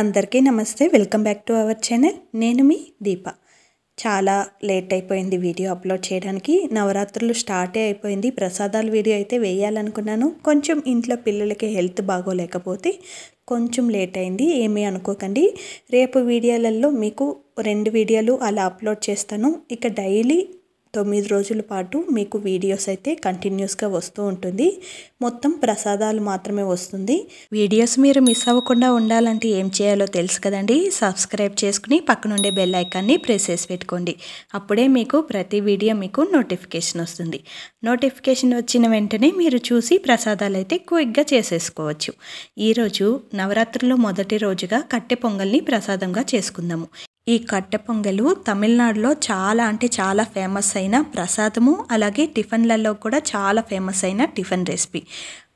అందరికీ నమస్తే welcome back to our channel నేను మీ దీప చాలా లేట్ అయిపోయింది వీడియో అప్లోడ్ చేయడానికి నవరాత్రులు స్టార్టే అయిపోయింది ప్రసాదాలు వీడియో అయితే వేయాలనుకున్నాను కొంచెం ఇంట్లో పిల్లలకి హెల్త్ బాగోలేకపోతే కొంచెం లేట్ అయింది ఏమీ అనుకోకండి రేపు వీడియోలలో మీకు రెండు వీడియోలు అలా అప్లోడ్ చేస్తాను ఇక డైలీ తొమ్మిది రోజుల పాటు మీకు వీడియోస్ అయితే కంటిన్యూస్గా వస్తూ ఉంటుంది మొత్తం ప్రసాదాలు మాత్రమే వస్తుంది వీడియోస్ మీరు మిస్ అవ్వకుండా ఉండాలంటే ఏం చేయాలో తెలుసు కదండి సబ్స్క్రైబ్ చేసుకుని పక్కనుండే బెల్ ఐకాన్ని ప్రెస్ చేసి పెట్టుకోండి అప్పుడే మీకు ప్రతి వీడియో మీకు నోటిఫికేషన్ వస్తుంది నోటిఫికేషన్ వచ్చిన వెంటనే మీరు చూసి ప్రసాదాలు అయితే క్విక్గా చేసేసుకోవచ్చు ఈరోజు నవరాత్రుల్లో మొదటి రోజుగా కట్టె పొంగల్ని ప్రసాదంగా చేసుకుందాము ఈ కట్టె పొంగలు తమిళనాడులో చాలా అంటే చాలా ఫేమస్ అయిన ప్రసాదము అలాగే టిఫిన్లలో కూడా చాలా ఫేమస్ అయిన టిఫిన్ రెసిపీ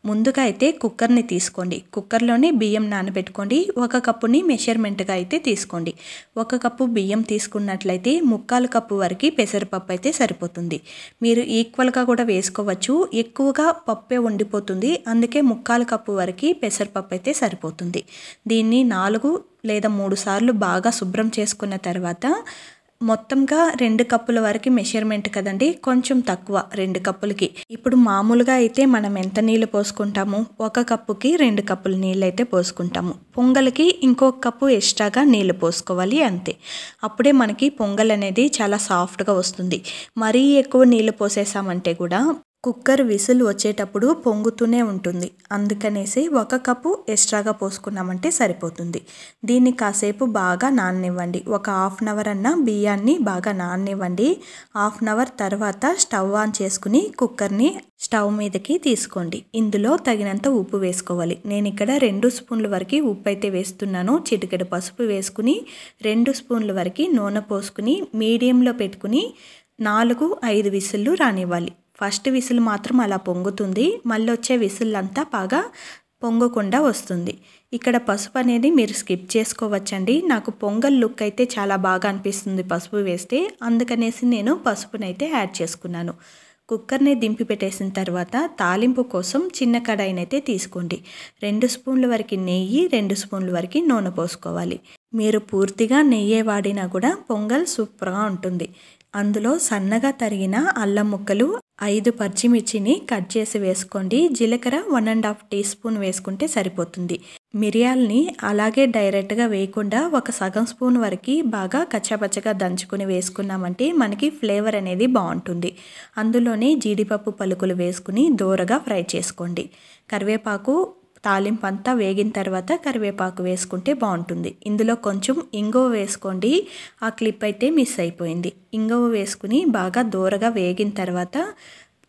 ముందుగా అయితే కుక్కర్ని తీసుకోండి కుక్కర్లోనే బియ్యం నానబెట్టుకోండి ఒక కప్పుని మెషర్మెంట్గా అయితే తీసుకోండి ఒక కప్పు బియ్యం తీసుకున్నట్లయితే ముక్కాలు కప్పు వరకు పెసరపప్పు అయితే సరిపోతుంది మీరు ఈక్వల్గా కూడా వేసుకోవచ్చు ఎక్కువగా పప్పే ఉండిపోతుంది అందుకే ముక్కాలు కప్పు వరకు పెసరపప్పు అయితే సరిపోతుంది దీన్ని నాలుగు లేదా మూడు సార్లు బాగా శుభ్రం చేసుకున్న తర్వాత మొత్తంగా రెండు కప్పుల వరకు మెషర్మెంట్ కదండి కొంచెం తక్కువ రెండు కప్పులకి ఇప్పుడు మామూలుగా అయితే మనం ఎంత నీళ్ళు పోసుకుంటాము ఒక కప్పుకి రెండు కప్పుల నీళ్ళు అయితే పోసుకుంటాము పొంగల్కి ఇంకొక కప్పు ఎక్స్ట్రాగా నీళ్ళు పోసుకోవాలి అంతే అప్పుడే మనకి పొంగల్ అనేది చాలా సాఫ్ట్గా వస్తుంది మరీ ఎక్కువ నీళ్ళు పోసేసామంటే కూడా కుక్కర్ విసిల్ వచ్చేటప్పుడు పొంగుతూనే ఉంటుంది అందుకనేసి ఒక కప్పు ఎక్స్ట్రాగా పోసుకున్నామంటే సరిపోతుంది దీన్ని కాసేపు బాగా నాననివ్వండి ఒక హాఫ్ అన్ అవర్ అన్న బియ్యాన్ని బాగా నాననివ్వండి హాఫ్ అన్ అవర్ తర్వాత స్టవ్ ఆన్ చేసుకుని కుక్కర్ని స్టవ్ మీదకి తీసుకోండి ఇందులో తగినంత ఉప్పు వేసుకోవాలి నేను ఇక్కడ రెండు స్పూన్ల వరకు ఉప్పు అయితే వేస్తున్నాను చిటికెడు పసుపు వేసుకుని రెండు స్పూన్ల వరకు నూనె పోసుకుని మీడియంలో పెట్టుకుని నాలుగు ఐదు విసుళ్ళు రానివ్వాలి ఫస్ట్ విసిల్ మాత్రం అలా పొంగుతుంది మళ్ళీ వచ్చే విసిల్ అంతా బాగా పొంగకుండా వస్తుంది ఇక్కడ పసుపు అనేది మీరు స్కిప్ చేసుకోవచ్చండి నాకు పొంగల్ లుక్ అయితే చాలా బాగా అనిపిస్తుంది పసుపు వేస్తే అందుకనేసి నేను పసుపునైతే యాడ్ చేసుకున్నాను కుక్కర్ని దింపి పెట్టేసిన తర్వాత తాలింపు కోసం చిన్న కడాయినైతే తీసుకోండి రెండు స్పూన్ల వరకు నెయ్యి రెండు స్పూన్ల వరకు నూనె పోసుకోవాలి మీరు పూర్తిగా నెయ్యే వాడినా కూడా పొంగల్ సూపర్గా ఉంటుంది అందులో సన్నగా తరిగిన అల్లం ముక్కలు ఐదు పచ్చిమిర్చిని కట్ చేసి వేసుకోండి జీలకర్ర one and half teaspoon వేసుకుంటే సరిపోతుంది మిరియాలని అలాగే డైరెక్ట్గా వేయకుండా ఒక సగం స్పూన్ వరకు బాగా కచ్చాపచ్చగా దంచుకుని వేసుకున్నామంటే మనకి ఫ్లేవర్ అనేది బాగుంటుంది అందులోనే జీడిపప్పు పలుకులు వేసుకుని దోరగా ఫ్రై చేసుకోండి కరివేపాకు తాలింపు అంతా వేగిన తర్వాత కరివేపాకు వేసుకుంటే బాగుంటుంది ఇందులో కొంచెం ఇంగువ వేసుకోండి ఆ క్లిప్ అయితే మిస్ అయిపోయింది ఇంగువ వేసుకుని బాగా దూరగా వేగిన తర్వాత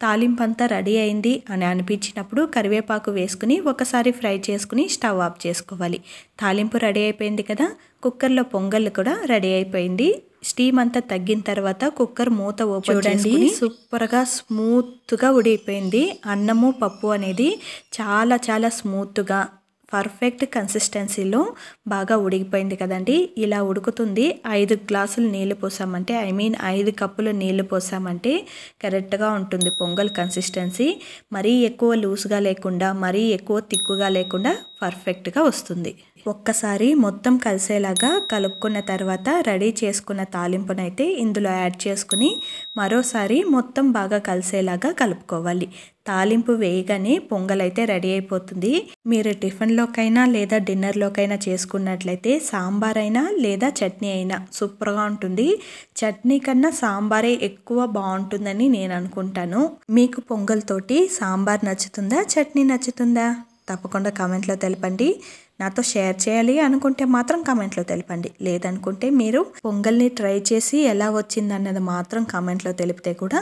తాలింపు అంతా రెడీ అయింది అని అనిపించినప్పుడు కరివేపాకు వేసుకుని ఒకసారి ఫ్రై చేసుకుని స్టవ్ ఆఫ్ చేసుకోవాలి తాలింపు రెడీ అయిపోయింది కదా కుక్కర్లో పొంగల్ కూడా రెడీ అయిపోయింది స్టీమ్ అంతా తగ్గిన తర్వాత కుక్కర్ మూత ఓపెన్ చేసుకుని సూపర్గా స్మూత్గా ఉడిపోయింది అన్నము పప్పు అనేది చాలా చాలా స్మూత్గా పర్ఫెక్ట్ కన్సిస్టెన్సీలో బాగా ఉడికిపోయింది కదండి ఇలా ఉడుకుతుంది ఐదు గ్లాసులు నీళ్ళు పోసామంటే ఐ మీన్ ఐదు కప్పులు నీళ్ళు పోసామంటే కరెక్ట్గా ఉంటుంది పొంగల్ కన్సిస్టెన్సీ మరీ ఎక్కువ లూజ్గా లేకుండా మరీ ఎక్కువ తిక్కుగా లేకుండా పర్ఫెక్ట్గా వస్తుంది ఒక్కసారి మొత్తం కలిసేలాగా కలుపుకున్న తర్వాత రెడీ చేసుకున్న తాలింపునైతే ఇందులో యాడ్ చేసుకుని మరోసారి మొత్తం బాగా కలిసేలాగా కలుపుకోవాలి తాలింపు వేయగానే పొంగలైతే రెడీ అయిపోతుంది మీరు టిఫిన్లోకైనా లేదా డిన్నర్లోకైనా చేసుకున్నట్లయితే సాంబార్ అయినా లేదా చట్నీ అయినా సూపర్గా ఉంటుంది చట్నీ కన్నా సాంబారే ఎక్కువ బాగుంటుందని నేను అనుకుంటాను మీకు పొంగల్తోటి సాంబార్ నచ్చుతుందా చట్నీ నచ్చుతుందా తప్పకుండా కామెంట్లో తెలపండి నాతో షేర్ చేయాలి అనుకుంటే మాత్రం కామెంట్లో తెలపండి లేదనుకుంటే మీరు పొంగల్ని ట్రై చేసి ఎలా వచ్చిందన్నది మాత్రం కామెంట్లో తెలిపితే కూడా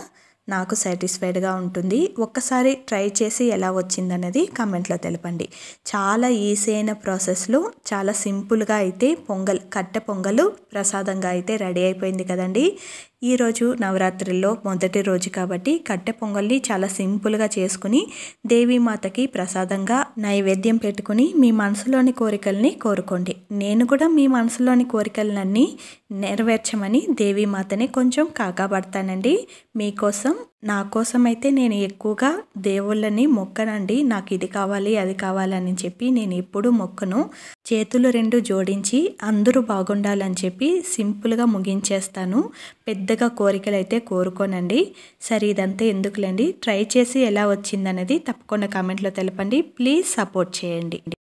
నాకు సాటిస్ఫైడ్గా ఉంటుంది ఒక్కసారి ట్రై చేసి ఎలా వచ్చిందనేది కామెంట్లో తెలపండి చాలా ఈజీ అయిన ప్రాసెస్లో చాలా సింపుల్గా అయితే పొంగల్ కట్టె పొంగలు ప్రసాదంగా అయితే రెడీ అయిపోయింది కదండి ఈరోజు నవరాత్రుల్లో మొదటి రోజు కాబట్టి కట్టె పొంగల్ని చాలా సింపుల్గా చేసుకుని దేవీమాతకి ప్రసాదంగా నైవేద్యం పెట్టుకుని మీ మనసులోని కోరికల్ని కోరుకోండి నేను కూడా మీ మనసులోని కోరికలన్నీ నెరవేర్చమని దేవీమాతని కొంచెం కాకాబడతానండి మీకోసం నా కోసమైతే నేను ఎక్కువగా దేవుళ్ళని మొక్కనండి నాకు ఇది కావాలి అది కావాలని చెప్పి నేను ఎప్పుడు మొక్కను చేతులు రెండు జోడించి అందరూ బాగుండాలని చెప్పి సింపుల్గా ముగించేస్తాను పెద్దగా కోరికలు అయితే కోరుకోనండి సరే ఇదంతా ఎందుకులేండి ట్రై చేసి ఎలా వచ్చిందనేది తప్పకుండా కామెంట్లో తెలపండి ప్లీజ్ సపోర్ట్ చేయండి